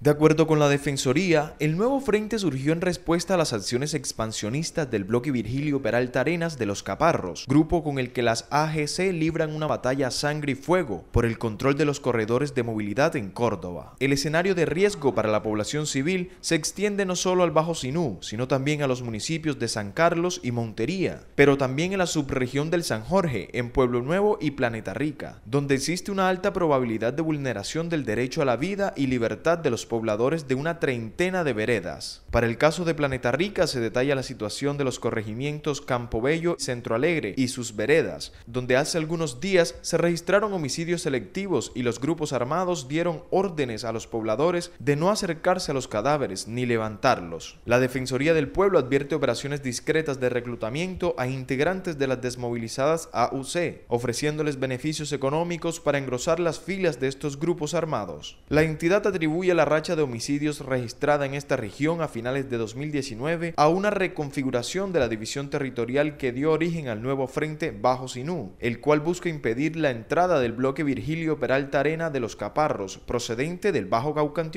De acuerdo con la Defensoría, el nuevo frente surgió en respuesta a las acciones expansionistas del bloque Virgilio Peralta Arenas de los Caparros, grupo con el que las AGC libran una batalla sangre y fuego por el control de los corredores de movilidad en Córdoba. El escenario de riesgo para la población civil se extiende no solo al Bajo Sinú, sino también a los municipios de San Carlos y Montería, pero también en la subregión del San Jorge, en Pueblo Nuevo y Planeta Rica, donde existe una alta probabilidad de vulneración del derecho a la vida y libertad de los pobladores de una treintena de veredas. Para el caso de Planeta Rica se detalla la situación de los corregimientos Campobello, Centro Alegre y sus veredas, donde hace algunos días se registraron homicidios selectivos y los grupos armados dieron órdenes a los pobladores de no acercarse a los cadáveres ni levantarlos. La Defensoría del Pueblo advierte operaciones discretas de reclutamiento a integrantes de las desmovilizadas AUC, ofreciéndoles beneficios económicos para engrosar las filas de estos grupos armados. La entidad atribuye la de homicidios registrada en esta región a finales de 2019 a una reconfiguración de la división territorial que dio origen al nuevo frente Bajo Sinú, el cual busca impedir la entrada del bloque Virgilio Peralta Arena de los Caparros, procedente del Bajo Cauca